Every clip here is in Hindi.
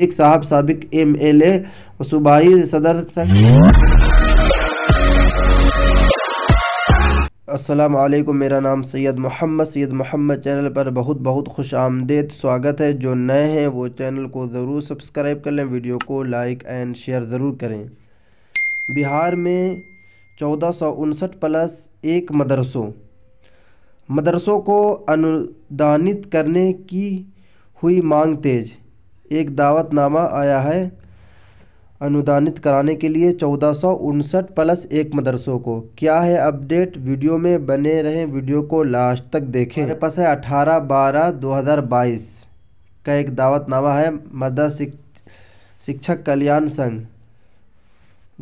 शेख साहब सबक एम एल ए सूबाई सदर असलम मेरा नाम सैयद मोहम्मद सैयद मोहम्मद चैनल पर बहुत बहुत खुश आमदेद स्वागत है जो नए हैं वो चैनल को ज़रूर सब्सक्राइब कर लें वीडियो को लाइक एंड शेयर ज़रूर करें बिहार में चौदह सौ उनसठ प्लस एक मदरसों मदरसों को अनुदानित करने की हुई मांग तेज़ एक दावतनामा आया है अनुदानित कराने के लिए चौदह सौ उनसठ प्लस एक मदरसों को क्या है अपडेट वीडियो में बने रहें वीडियो को लास्ट तक देखें मेरे पास है अठारह बारह दो हज़ार बाईस का एक दावतनामा है मदर शिक्षक कल्याण संघ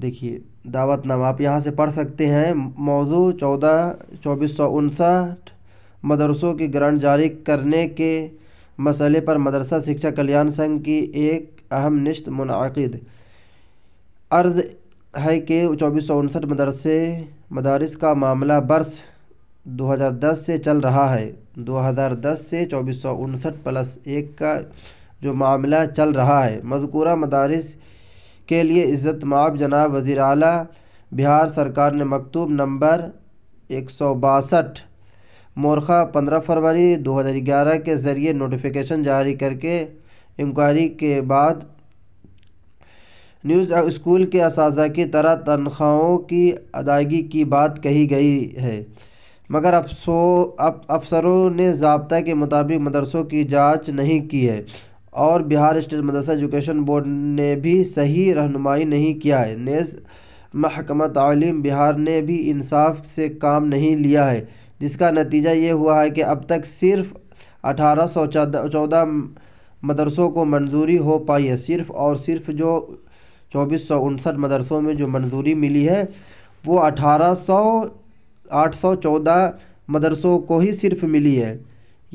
देखिए दावतनामा आप यहाँ से पढ़ सकते हैं मौजू चौदह चौबीस सौ उनसठ मदरसों की ग्रांट जारी करने के मसले पर मदरसा शिक्षा कल्याण संघ की एक अहम निश्त मुनद अर्ज़ है कि चौबीस सौ उनसठ मदरसे मदारस का मामला बर्स 2010 से चल रहा है 2010 से चौबीस सौ उनसठ प्लस एक का जो मामला चल रहा है मजकूरा मदारस के लिए इज़्ज़त माब जनाब वज़ी अली बिहार सरकार ने मकतूब नंबर एक सौ बासठ मोरखा पंद्रह फरवरी दो हज़ार ग्यारह के ज़रिए नोटिफिकेशन जारी करके इंक्वायरी के बाद न्यूज़ स्कूल के इस की तरह तनख्वाहों की अदायगी की बात कही गई है मगर अफसो अप, अफसरों ने जबता के मुताबिक मदरसों की जांच नहीं की है और Bihar state Madrasa education board ने भी सही रहनुमाई नहीं किया है नेज महकमा तालीम बिहार ने भी इंसाफ से काम नहीं लिया है जिसका नतीजा ये हुआ है कि अब तक सिर्फ अठारह सौ चौदह मदरसों को मंजूरी हो पाई है सिर्फ और सिर्फ जो चौबीस सौ उनसठ मदरसों में जो मंजूरी मिली है वो अठारह सौ आठ सौ चौदह मदरसों को ही सिर्फ मिली है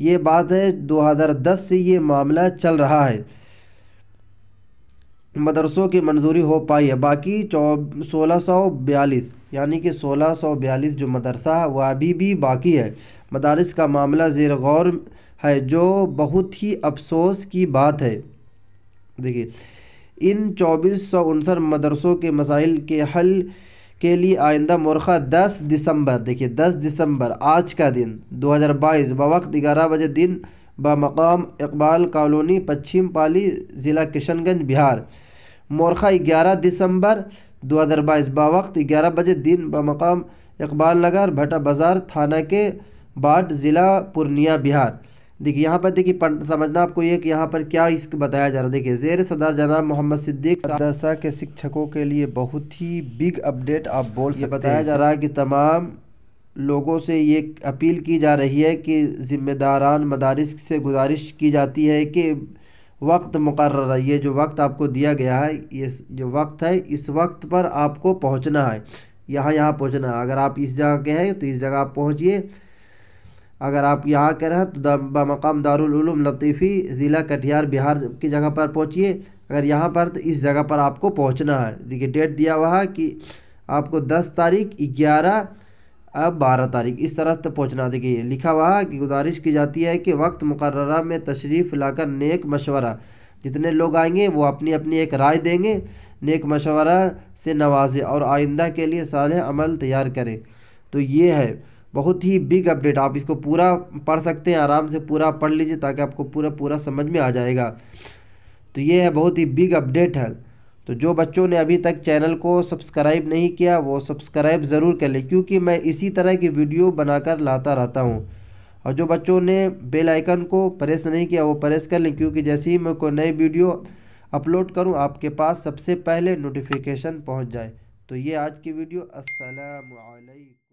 ये बात है 2010 से ये मामला चल रहा है मदरसों की मंजूरी हो पाई है बाकी चौ सोलह सौ बयालीस यानी कि सोलह सौ बयालीस जो मदरसा है वह अभी भी बाकी है मदारस का मामला ज़ेर गौर है जो बहुत ही अफसोस की बात है देखिए इन चौबीस सौ उनसठ मदरसों के मसाइल के हल के लिए आइंदा मोरखा दस दिसंबर देखिए दस दिसंबर आज का दिन दो हज़ार बाईस बवक्त ग्यारह बजे दिन बामकाम इकबाल कॉलोनी पश्चिम पाली ज़िला किशनगंज बिहार मोरखा ग्यारह दिसंबर दो हज़ार बाईस बावक्त ग्यारह बजे दिन बामकाम इकबाल नगर भट्टा बाज़ार थाना के बाट ज़िला पूर्णिया बिहार देखिए यहाँ पर देखिए समझना आपको ये कि यहाँ पर क्या इसको बताया जा रहा है देखिए जेर सदार जनाब मोहम्मद सिद्दीक सदरसा के शिक्षकों के लिए बहुत ही बिग अपडेट आप बोल से बताया जा रहा है कि तमाम लोगों से ये अपील की जा रही है कि ज़िम्मेदारान मदारस से गुजारिश की जाती है कि वक्त मुकर ये जो वक्त आपको दिया गया है ये जो वक्त है इस वक्त पर आपको पहुंचना है यहाँ यहाँ पहुंचना है अगर आप इस जगह के हैं तो इस जगह आप पहुँचिए अगर आप यहाँ के रहें तो मकाम दारुलूम लतीफ़ी ज़िला कटिहार बिहार की जगह पर पहुँचिए अगर यहाँ पर तो इस जगह पर आपको पहुँचना है देखिए डेट दिया हुआ है कि आपको दस तारीख ग्यारह अब बारह तारीख इस तरह से पहुँचना देखिए लिखा हुआ कि गुजारिश की जाती है कि वक्त मुकर्रा में तशरीफ़ लाकर नेक मशवरा जितने लोग आएंगे वो अपनी अपनी एक राय देंगे नेक मशवरा से नवाजें और आइंदा के लिए सारे अमल तैयार करें तो ये है बहुत ही बिग अपडेट आप इसको पूरा पढ़ सकते हैं आराम से पूरा पढ़ लीजिए ताकि आपको पूरा पूरा समझ में आ जाएगा तो ये है बहुत ही बिग अपडेट है तो जो बच्चों ने अभी तक चैनल को सब्सक्राइब नहीं किया वो सब्सक्राइब ज़रूर कर लें क्योंकि मैं इसी तरह की वीडियो बनाकर लाता रहता हूँ और जो बच्चों ने बेल आइकन को प्रेस नहीं किया वो प्रेस कर लें क्योंकि जैसे ही मैं कोई नई वीडियो अपलोड करूँ आपके पास सबसे पहले नोटिफिकेशन पहुँच जाए तो ये आज की वीडियो असलकम